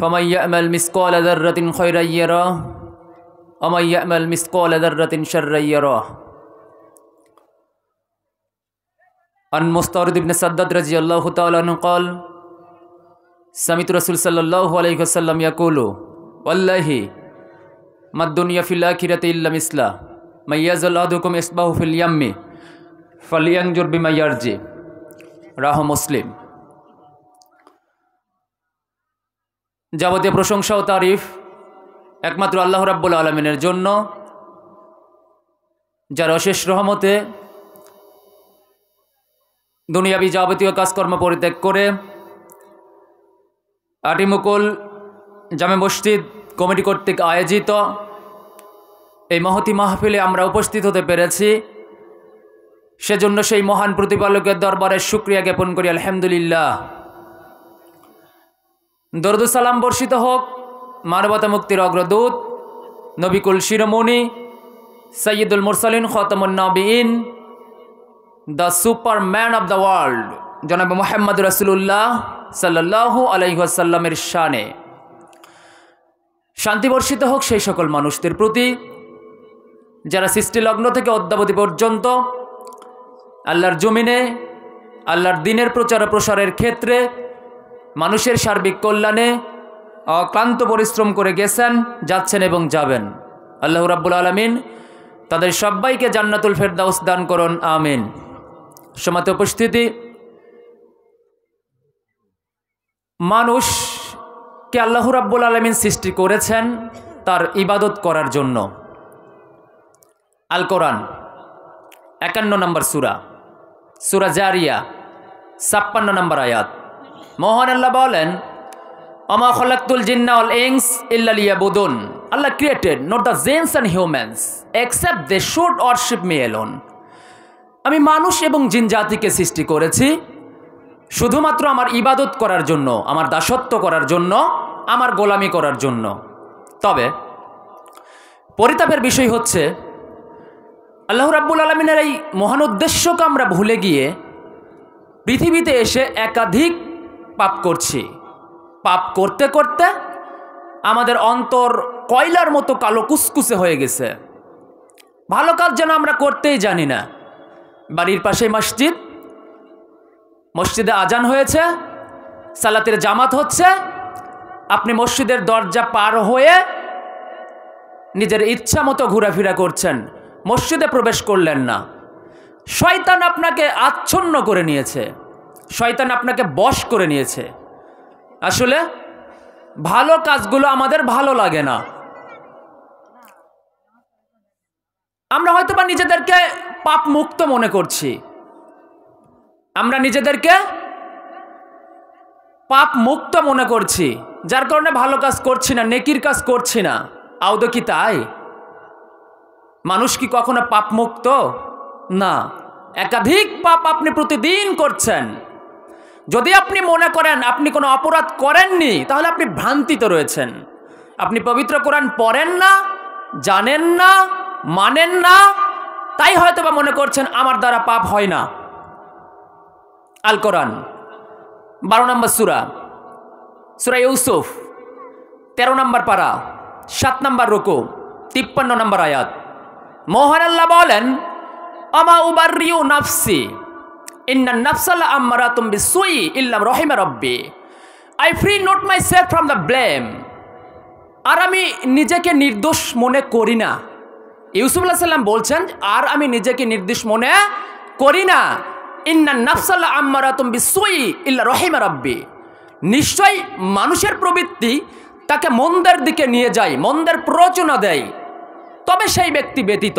فمن يأمل مثقال ذرة خيرا يراه ومن يأمل مثقال ذرة شرا يراه عن مستورد بن سدد رضي الله تعالى عنه قال سمعت رسول صلى الله عليه وسلم يقول والله ما الدنيا في الآخرة إلا مثلا من يزل أحدكم إصبعه في اليم فلينجر بما يرجي راه مسلم যাবতীয় প্রশংসা ও তারিফ একমাত্র আল্লাহ রাব্বুল আলমিনের জন্য যার অশেষ রহমতে দুনিয়াবি যাবতীয় কাজকর্ম পরিত্যাগ করে আটিমুকুল জামে মসজিদ কমিটি কর্তৃক আয়োজিত এই মহতি মাহফিলে আমরা উপস্থিত হতে পেরেছি সেজন্য সেই মহান প্রতিপালকের দরবারে সুক্রিয়া জ্ঞাপন করি আলহামদুলিল্লাহ দরদুসালাম বর্ষিত হোক মানবতা মুক্তির অগ্রদূত নবিকুল শিরোমণি সৈয়দুল মুরসালিন খতমুল নবীন the superman of the world জনাব মোহাম্মদ রসুল্লাহ সাল্লাহ আলাইসাল্লামের শানে শান্তি বর্ষিত হোক সেই সকল মানুষদের প্রতি যারা সৃষ্টি লগ্ন থেকে অদ্যাবধি পর্যন্ত আল্লাহর জমিনে আল্লাহর দিনের প্রচার প্রসারের ক্ষেত্রে মানুষের সার্বিক কল্যাণে অক্লান্ত পরিশ্রম করে গেছেন যাচ্ছেন এবং যাবেন আল্লাহ রাব্বুল আলমিন তাদের সবাইকে জান্নাতুল ফেরদাউস দান করুন আমিন সমাতে উপস্থিতি মানুষকে আল্লাহ রাব্বুল আলমিন সৃষ্টি করেছেন তার ইবাদত করার জন্য আল কোরআন একান্ন নম্বর সুরা সুরা জারিয়া ছাপ্পান্ন নম্বর আয়াত মোহন আল্লাহ বলেন অমা খলাক্তুল জিন্নাল এংস ইল্লালিয়া বুদুন Allah created not the jinns and humans except they should worship me alone আমি মানুষ এবং জিন জাতিকে সৃষ্টি করেছি শুধুমাত্র আমার ইবাদত করার জন্য আমার দাসত্ব করার জন্য আমার গোলামি করার জন্য তবে পরিতাপের বিষয় হচ্ছে আল্লাহ রাব্বুল আলমিনের এই মহান উদ্দেশ্যকে আমরা ভুলে গিয়ে পৃথিবীতে এসে একাধিক পাপ করছি পাপ করতে করতে আমাদের অন্তর কয়লার মতো কালো কুসকুসে হয়ে গেছে ভালো কাজ যেন আমরা করতেই জানি না বাড়ির পাশে মসজিদ মসজিদে আজান হয়েছে সালাতের জামাত হচ্ছে আপনি মসজিদের দরজা পার হয়ে নিজের ইচ্ছা মতো ঘোরাফেরা করছেন মসজিদে প্রবেশ করলেন না শয়তান আপনাকে আচ্ছন্ন করে নিয়েছে শয়তান আপনাকে বশ করে নিয়েছে আসলে ভালো কাজগুলো আমাদের ভালো লাগে না আমরা হয়তো বা নিজেদেরকে পাপ মুক্ত মনে করছি আমরা নিজেদেরকে পাপ মুক্ত মনে করছি যার কারণে ভালো কাজ করছি না নেকির কাজ করছি না আউদো কি তাই মানুষ কি কখনো পাপ মুক্ত না একাধিক পাপ আপনি প্রতিদিন করছেন যদি আপনি মনে করেন আপনি কোনো অপরাধ করেননি তাহলে আপনি ভ্রান্তিত রয়েছেন আপনি পবিত্র কোরআন পড়েন না জানেন না মানেন না তাই হয়তো বা মনে করছেন আমার দ্বারা পাপ হয় না আল কোরআন বারো নম্বর সুরা সুরা ইউসুফ তেরো নম্বর পারা সাত নম্বর রুকু তিপ্পান্ন নম্বর আয়াত মোহন আল্লাহ বলেন আমা উবার রিউ নাফসি ইন্না নাফসাল্লা আম্মারা তুমি সুই ইল্লাম রহিমা রব্বি I free not myself from the blame আর আমি নিজেকে নির্দোষ মনে করি না ইউসুফ আল্লাহ সাল্লাম বলছেন আর আমি নিজেকে নির্দোষ মনে করি না ইন্না নাফসাল্লা আম্মারা তুমি সুই ইল্লা রহিমা রব্বি নিশ্চয়ই মানুষের প্রবৃত্তি তাকে মন্দের দিকে নিয়ে যায় মন্দের প্ররোচনা দেয় তবে সেই ব্যক্তি ব্যতীত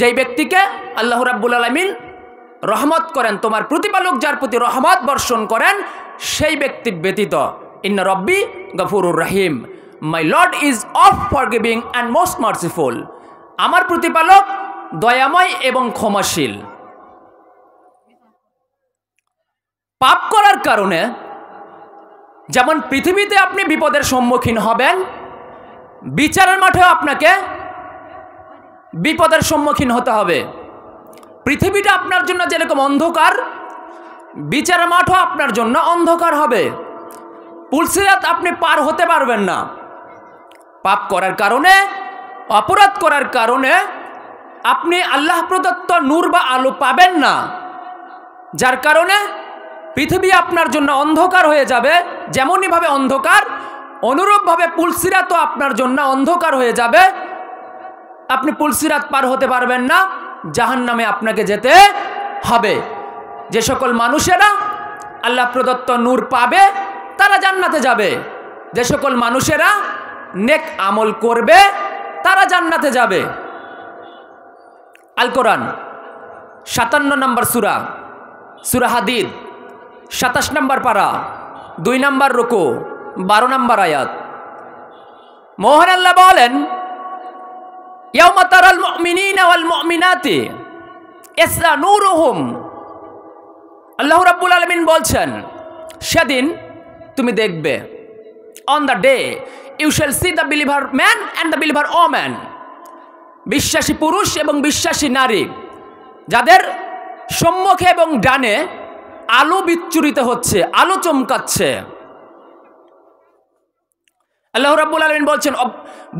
যেই ব্যক্তিকে আল্লাহ রাব্বুল আলমিন রহমত করেন তোমার প্রতিপালক যার প্রতি রহমত বর্ষণ করেন সেই ব্যক্তি ব্যতীত ইন্ন রব্বি গফুরুর রাহিম my lord is oft forgiving and most merciful আমার প্রতিপালক দয়াময় এবং ক্ষমাশীল পাপ করার কারণে যেমন পৃথিবীতে আপনি বিপদের সম্মুখীন হবেন বিচারের মাঠেও আপনাকে বিপদের সম্মুখীন হতে হবে পৃথিবীটা আপনার জন্য যেরকম অন্ধকার বিচার মাঠও আপনার জন্য অন্ধকার হবে পুলসিরাত আপনি পার হতে পারবেন না পাপ করার কারণে অপরাধ করার কারণে আপনি আল্লাহ প্রদত্ত নূর বা আলো পাবেন না যার কারণে পৃথিবী আপনার জন্য অন্ধকার হয়ে যাবে যেমনইভাবে অন্ধকার অনুরূপভাবে পুলসিরাতও আপনার জন্য অন্ধকার হয়ে যাবে আপনি পুলসিরাত পার হতে পারবেন না জাহান নামে আপনাকে যেতে হবে যে সকল মানুষেরা আল্লাহ প্রদত্ত নূর পাবে তারা জান্নাতে যাবে যে সকল মানুষেরা নেক আমল করবে তারা জান্নাতে যাবে আল কোরআন সাতান্ন নম্বর সুরা সুরা হাদিদ সাতাশ নম্বর পারা দুই নম্বর রুকু বারো নম্বর আয়াত মোহন আল্লাহ বলেন ইয়ামাতারাল মুমিনিনা ওয়াল মুমিনাতি ইসরা নূরুহুম আল্লাহ রাব্বুল আলামিন বলছেন সেদিন তুমি দেখবে on the day you shall see the believer man and the believer man বিশ্বাসী পুরুষ এবং বিশ্বাসী নারী যাদের সম্মুখে এবং ডানে আলো বিচ্ছুরিত হচ্ছে আলো চমকাচ্ছে আল্লাহ রাবুল আলমিন বলছেন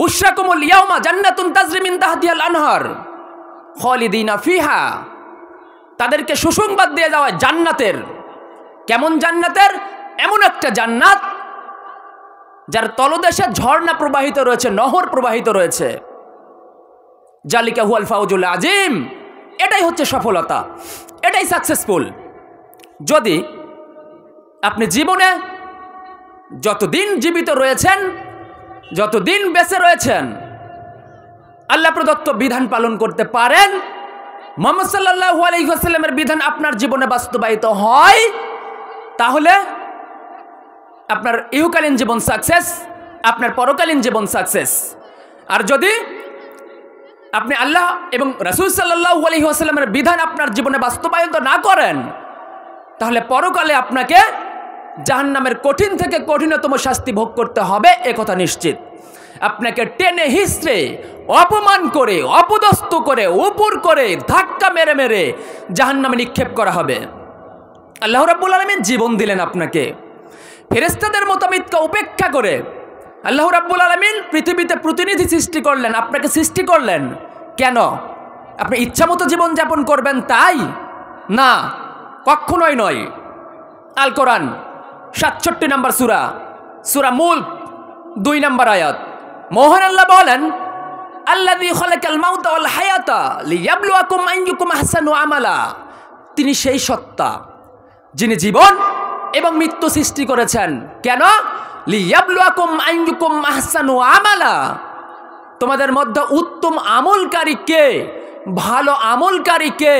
বুশরাকুমুল ইয়াউমা জান্নাতুন তাজরিমিন তাহদিয়াল আনহার খলিদিনা ফিহা তাদেরকে সুসংবাদ দিয়ে যাওয়া জান্নাতের কেমন জান্নাতের এমন একটা জান্নাত যার তলদেশে ঝর্ণা প্রবাহিত রয়েছে নহর প্রবাহিত রয়েছে জালিকা হুয়াল ফাউজুল আজিম এটাই হচ্ছে সফলতা এটাই সাকসেসফুল যদি আপনি জীবনে যতদিন জীবিত রয়েছেন যতদিন বেঁচে রয়েছেন আল্লাহ প্রদত্ত বিধান পালন করতে পারেন মোহাম্মদ সাল্লাহ আলহিহাস্লামের বিধান আপনার জীবনে বাস্তবায়িত হয় তাহলে আপনার ইহুকালীন জীবন সাকসেস আপনার পরকালীন জীবন সাকসেস আর যদি আপনি আল্লাহ এবং রসুল সাল্লাহ আলহিহাস্লামের বিধান আপনার জীবনে বাস্তবায়িত না করেন তাহলে পরকালে আপনাকে জাহান্নামের কঠিন থেকে কঠিনতম শাস্তি ভোগ করতে হবে একথা নিশ্চিত আপনাকে টেনে হিসড়ে অপমান করে অপদস্থ করে উপর করে ধাক্কা মেরে মেরে জাহান্নামে নিক্ষেপ করা হবে আল্লাহ রাব্বুল আলমিন জীবন দিলেন আপনাকে ফেরেস্তাদের মতামিতকে উপেক্ষা করে আল্লাহ রাব্বুল আলমিন পৃথিবীতে প্রতিনিধি সৃষ্টি করলেন আপনাকে সৃষ্টি করলেন কেন আপনি ইচ্ছামতো জীবনযাপন করবেন তাই না কখনোই নয় আল কোরআন সাতষট্টি নম্বর সুরা সুরা মূল দুই নম্বর আয়াত মোহন আল্লাহ বলেন আমালা তিনি সেই সত্তা যিনি জীবন এবং মৃত্যু সৃষ্টি করেছেন কেন লিয়াবলুয়াকুম আমালা তোমাদের মধ্যে উত্তম আমলকারী কে ভালো আমলকারী কে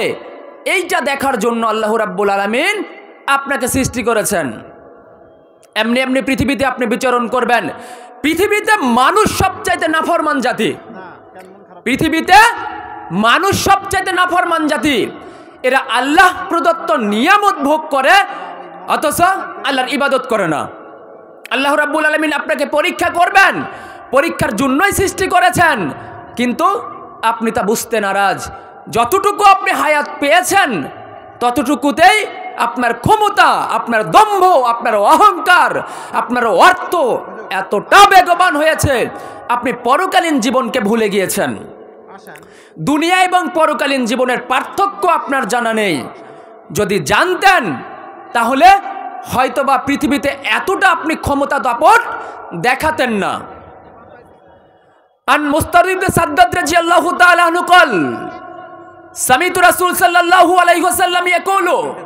এইটা দেখার জন্য আল্লাহ রাব্বুল আলমিন আপনাকে সৃষ্টি করেছেন এমনি এমনি পৃথিবীতে আপনি বিচরণ করবেন পৃথিবীতে মানুষ সবচাইতে নাফরমান জাতি পৃথিবীতে মানুষ সবচাইতে নাফরমান জাতি এরা আল্লাহ প্রদত্ত নিয়ামত ভোগ করে অথচ আল্লাহর ইবাদত করে না আল্লাহ রাব্বুল আলমিন আপনাকে পরীক্ষা করবেন পরীক্ষার জন্যই সৃষ্টি করেছেন কিন্তু আপনি তা বুঝতে নারাজ যতটুকু আপনি হায়াত পেয়েছেন ততটুকুতেই আপনার ক্ষমতা আপনার দম্ভ আপনার অহংকার আপনার অর্থ এতটা বেগবান হয়েছে আপনি পরকালীন জীবনকে ভুলে গিয়েছেন দুনিয়া এবং পরকালীন জীবনের পার্থক্য আপনার জানা নেই যদি জানতেন তাহলে হয়তোবা পৃথিবীতে এতটা আপনি ক্ষমতা দাপট দেখাতেন না আন মুস্তারিদে সাদ্দাত আল্লাহু তাআলা আনহু قال রাসূল সাল্লাল্লাহু আলাইহি ওয়াসাল্লাম عليه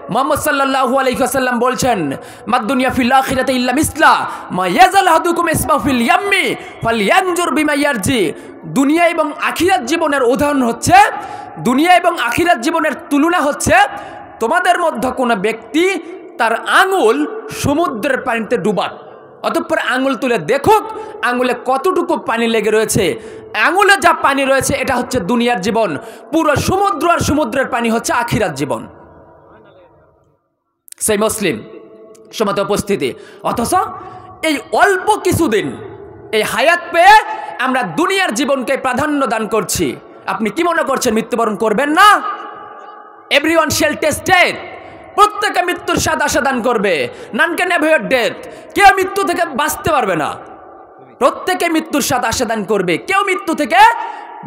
মোহাম্মদ সাল্লাহু আলহিহাসাল্লাম বলছেন মাদ্দুনিয়া ফিল আখিরাতে ইল্লাম ইসলা মা ইয়াজাল হাদুকুম ইসমা ফিল ইয়াম্মি ফল ইয়ানজুর বিমা ইয়ারজি দুনিয়া এবং আখিরাত জীবনের উদাহরণ হচ্ছে দুনিয়া এবং আখিরাত জীবনের তুলনা হচ্ছে তোমাদের মধ্যে কোনো ব্যক্তি তার আঙুল সমুদ্রের পানিতে ডুবাক অতঃপর আঙুল তুলে দেখুক আঙুলে কতটুকু পানি লেগে রয়েছে আঙুলে যা পানি রয়েছে এটা হচ্ছে দুনিয়ার জীবন পুরো সমুদ্র আর সমুদ্রের পানি হচ্ছে আখিরাত জীবন সেই মুসলিম সমাজে উপস্থিতি অথচ এই অল্প কিছুদিন এই হায়াত পেয়ে আমরা দুনিয়ার জীবনকে প্রাধান্য দান করছি আপনি কি মনে করছেন মৃত্যুবরণ করবেন না এভরি ওয়ান শেল টেস্টেড প্রত্যেকে মৃত্যুর স্বাদ আসাদান করবে নানকে নেভিয়ার ডেথ কেউ মৃত্যু থেকে বাঁচতে পারবে না প্রত্যেকে মৃত্যুর স্বাদ আসাদান করবে কেউ মৃত্যু থেকে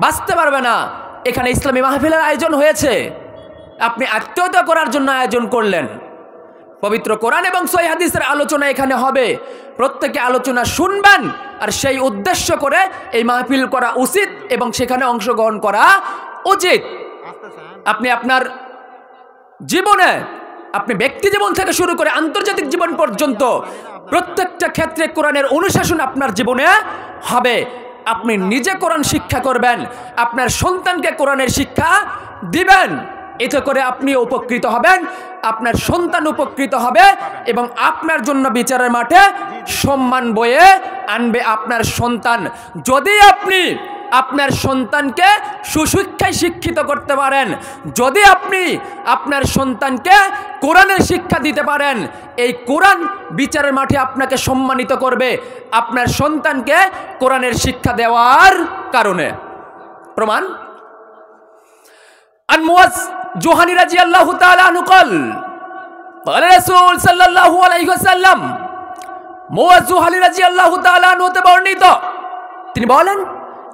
বাঁচতে পারবে না এখানে ইসলামী মাহফিলের আয়োজন হয়েছে আপনি আত্মীয়তা করার জন্য আয়োজন করলেন পবিত্র কোরআন এবং সই হাদিসের আলোচনা এখানে হবে প্রত্যেকে আলোচনা শুনবেন আর সেই উদ্দেশ্য করে এই মাহফিল করা উচিত এবং সেখানে অংশগ্রহণ করা উচিত আপনি আপনার জীবনে আপনি ব্যক্তি জীবন থেকে শুরু করে আন্তর্জাতিক জীবন পর্যন্ত প্রত্যেকটা ক্ষেত্রে কোরআনের অনুশাসন আপনার জীবনে হবে আপনি নিজে কোরআন শিক্ষা করবেন আপনার সন্তানকে কোরআনের শিক্ষা দিবেন এতে করে আপনি উপকৃত হবেন আপনার সন্তান উপকৃত হবে এবং আপনার জন্য বিচারের মাঠে সম্মান বয়ে আনবে আপনার সন্তান যদি আপনি আপনার সন্তানকে সুশিক্ষায় শিক্ষিত করতে পারেন যদি আপনি আপনার সন্তানকে কোরআনের শিক্ষা দিতে পারেন এই কোরআন বিচারের মাঠে আপনাকে সম্মানিত করবে আপনার সন্তানকে কোরআনের শিক্ষা দেওয়ার কারণে প্রমাণ আনমুয়াজ জোহানি রাজি আল্লাহ তালুকল রসুল সাল্লাহু আলাইসাল্লাম মোয়াজুহালি আল্লাহ বর্ণিত তিনি বলেন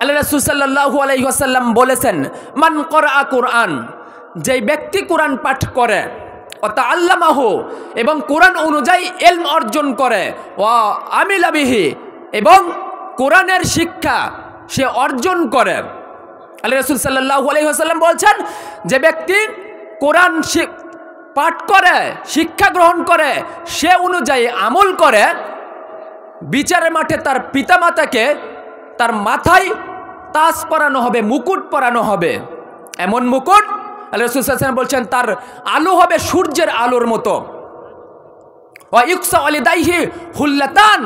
আল্লাহ বলেছেন মান করা কোরআন যেই ব্যক্তি কোরআন পাঠ করে অর্থাৎ আল্লামাহ এবং কোরআন অনুযায়ী এলম অর্জন করে ও আমিলাবিহি এবং কোরআনের শিক্ষা সে অর্জন করে আল্লাহ রসুল সাল্লাহ আলহিহাসাল্লাম বলছেন যে ব্যক্তি কোরআন পাঠ করে শিক্ষা গ্রহণ করে সে অনুযায়ী আমল করে বিচারের মাঠে তার পিতামাতাকে তার মাথায় তাস পরানো হবে মুকুট পরানো হবে এমন মুকুট আল্লাহ রসুল সাল্লাম বলছেন তার আলো হবে সূর্যের আলোর মতো ইকসা অলিদাইহি দাইহি হুল্লাতান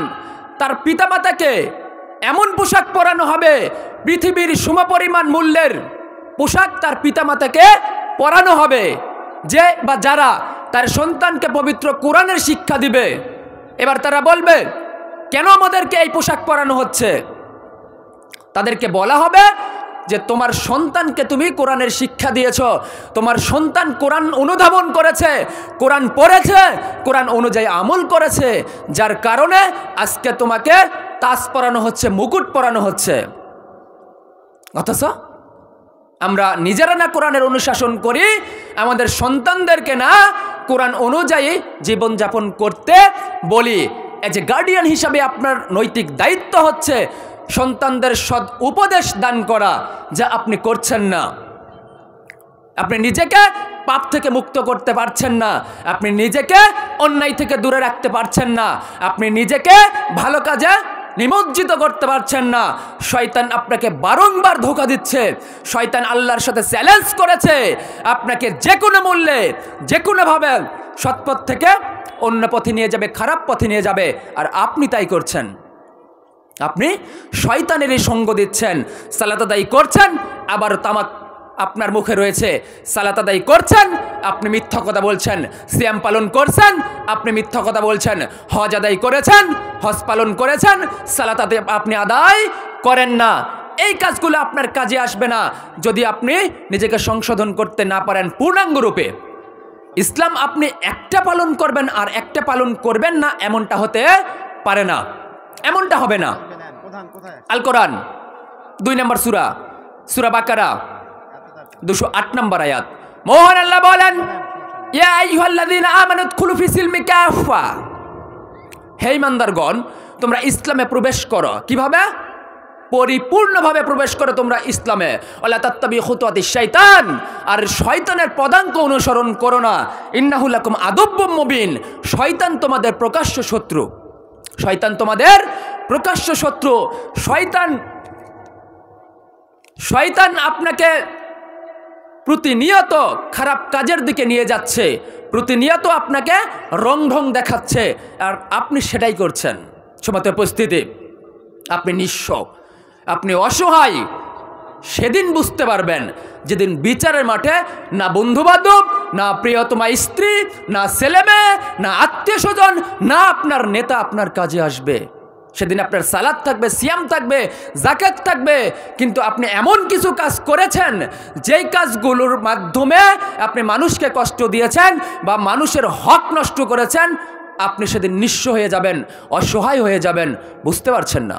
তার পিতামাতাকে এমন পোশাক পরানো হবে পৃথিবীর সমপরিমাণ মূল্যের পোশাক তার পিতামাতাকে পরানো হবে যে বা যারা তার সন্তানকে পবিত্র কোরআনের শিক্ষা দিবে এবার তারা বলবে কেন আমাদেরকে এই পোশাক পরানো হচ্ছে তাদেরকে বলা হবে যে তোমার সন্তানকে তুমি কোরআনের শিক্ষা দিয়েছ তোমার সন্তান কোরআন অনুধাবন করেছে কোরআন পড়েছে কোরআন অনুযায়ী আমল করেছে যার কারণে আজকে তোমাকে তাস পরানো হচ্ছে মুকুট পরানো হচ্ছে অথচ আমরা নিজেরা না কোরআনের অনুশাসন করি আমাদের সন্তানদেরকে না কোরআন অনুযায়ী জীবনযাপন করতে বলি এজ এ গার্ডিয়ান হিসাবে আপনার নৈতিক দায়িত্ব হচ্ছে সন্তানদের সৎ উপদেশ দান করা যা আপনি করছেন না আপনি নিজেকে পাপ থেকে মুক্ত করতে পারছেন না আপনি নিজেকে অন্যায় থেকে দূরে রাখতে পারছেন না আপনি নিজেকে ভালো কাজে নিমজ্জিত করতে পারছেন না শয়তান আপনাকে বারংবার ধোকা দিচ্ছে শয়তান আল্লাহর সাথে চ্যালেঞ্জ করেছে আপনাকে যে কোনো মূল্যে যে কোনোভাবে সৎপথ থেকে অন্য পথে নিয়ে যাবে খারাপ পথে নিয়ে যাবে আর আপনি তাই করছেন আপনি শয়তানের সঙ্গ দিচ্ছেন সালাতাদাই করছেন আবার তামাক আপনার মুখে রয়েছে সালাতাদাই করছেন আপনি মিথ্যা কথা বলছেন শ্যাম পালন করছেন আপনি মিথ্যা কথা বলছেন হজ আদায় করেছেন হজ পালন করেছেন সালাতাদে আপনি আদায় করেন না এই কাজগুলো আপনার কাজে আসবে না যদি আপনি নিজেকে সংশোধন করতে না পারেন পূর্ণাঙ্গ রূপে ইসলাম আপনি একটা পালন করবেন আর একটা পালন করবেন না এমনটা হতে পারে না এমনটা হবে না আল কোরআন দুই নম্বর সুরা সুরা বাকারা দুশো আট নম্বর আয়াত মোহন আল্লাহ বলেন হে ইমানদারগণ তোমরা ইসলামে প্রবেশ করো কিভাবে পরিপূর্ণভাবে প্রবেশ করো তোমরা ইসলামে আল্লাহ তাত্তাবি হুতাতি শৈতান আর শয়তানের পদাঙ্ক অনুসরণ করো না ইন্নাহুল আদব্য মুবিন শয়তান তোমাদের প্রকাশ্য শত্রু শয়তান তোমাদের প্রকাশ্য শত্রু শয়তান শয়তান আপনাকে প্রতিনিয়ত খারাপ কাজের দিকে নিয়ে যাচ্ছে প্রতিনিয়ত আপনাকে রং ঢং দেখাচ্ছে আর আপনি সেটাই করছেন সমাতে উপস্থিতি আপনি নিঃস্ব আপনি অসহায় সেদিন বুঝতে পারবেন যেদিন বিচারের মাঠে না বন্ধুবান্ধব না প্রিয়তমা স্ত্রী না ছেলেমেয়ে না আত্মীয় স্বজন না আপনার নেতা আপনার কাজে আসবে সেদিন আপনার সালাদ থাকবে সিয়াম থাকবে জাকাত থাকবে কিন্তু আপনি এমন কিছু কাজ করেছেন যেই কাজগুলোর মাধ্যমে আপনি মানুষকে কষ্ট দিয়েছেন বা মানুষের হক নষ্ট করেছেন আপনি সেদিন নিঃস্ব হয়ে যাবেন অসহায় হয়ে যাবেন বুঝতে পারছেন না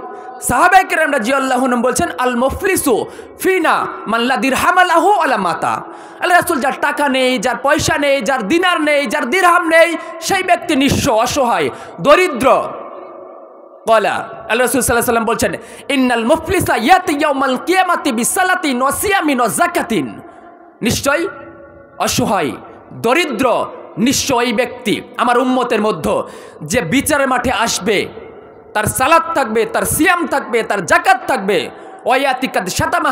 সাহাবাইকেরামরা জিয়াল্লাহনম বলছেন আল মফলিসু ফিনা মাল্লা দিরহামালাহ আলা মাতা আল্লাহ রাসুল যার টাকা নেই যার পয়সা নেই যার দিনার নেই যার দিরহাম নেই সেই ব্যক্তি নিঃস্ব অসহায় দরিদ্র কলা আল্লাহ রসুল সাল্লাহ সাল্লাম বলছেন ইন্নাল মফলিসা ইয়াতি ইয়ামাল কিয়ামাতি বিসালাতি নসিয়ামি নজাকাতিন নিশ্চয় অসহায় দরিদ্র নিশ্চয় ব্যক্তি আমার উম্মতের মধ্য যে বিচারের মাঠে আসবে তার সালাদ থাকবে তার সিয়াম থাকবে তার জাকাত থাকবে ও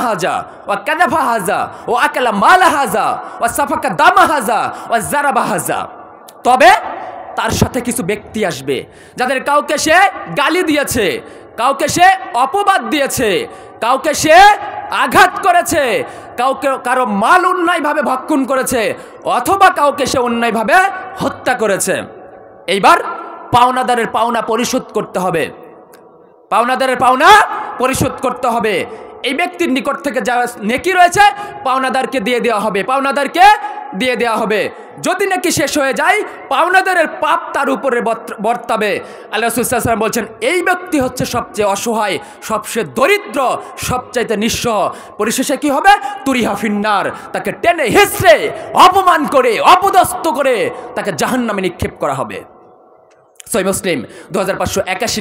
হাজা ও হাজা ও সাফাকা ও তবে তার সাথে কিছু ব্যক্তি আসবে যাদের কাউকে সে গালি দিয়েছে কাউকে সে অপবাদ দিয়েছে কাউকে সে আঘাত করেছে কাউকে কারো মাল অন্যায়ভাবে ভক্ষণ করেছে অথবা কাউকে সে অন্যায়ভাবে হত্যা করেছে এইবার পাওনাদারের পাওনা পরিশোধ করতে হবে পাওনাদারের পাওনা পরিশোধ করতে হবে এই ব্যক্তির নিকট থেকে যা নেকি রয়েছে পাওনাদারকে দিয়ে দেওয়া হবে পাওনাদারকে দিয়ে দেওয়া হবে যদি নাকি শেষ হয়ে যায় পাওনাদারের পাপ তার উপরে বর্তাবে আল্লাহ সুসালাম বলছেন এই ব্যক্তি হচ্ছে সবচেয়ে অসহায় সবচেয়ে দরিদ্র সবচাইতে নিঃস্ব পরিশেষে কি হবে তুরিহা ফিন্নার তাকে টেনে হেসড়ে অপমান করে অপদস্ত করে তাকে জাহান্নামে নিক্ষেপ করা হবে সই মুসলিম দু হাজার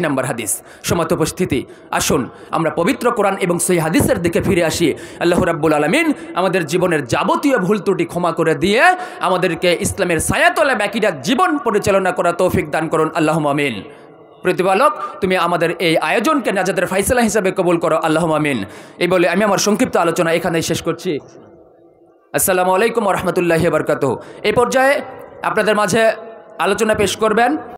নম্বর হাদিস সমাত উপস্থিতি আসুন আমরা পবিত্র কোরআন এবং সই হাদিসের দিকে ফিরে আসি আল্লাহ রাব্বুল আলমিন আমাদের জীবনের যাবতীয় ভুল ত্রুটি ক্ষমা করে দিয়ে আমাদেরকে ইসলামের সায়াতলে ব্যাকিরা জীবন পরিচালনা করা তৌফিক দান করুন আল্লাহ মামিন প্রতিপালক তুমি আমাদের এই আয়োজনকে নাজাদের ফাইসলা হিসাবে কবুল করো আল্লাহ মামিন এই বলে আমি আমার সংক্ষিপ্ত আলোচনা এখানেই শেষ করছি আসসালামু আলাইকুম রহমতুল্লাহ বরকাত এই পর্যায়ে আপনাদের মাঝে আলোচনা পেশ করবেন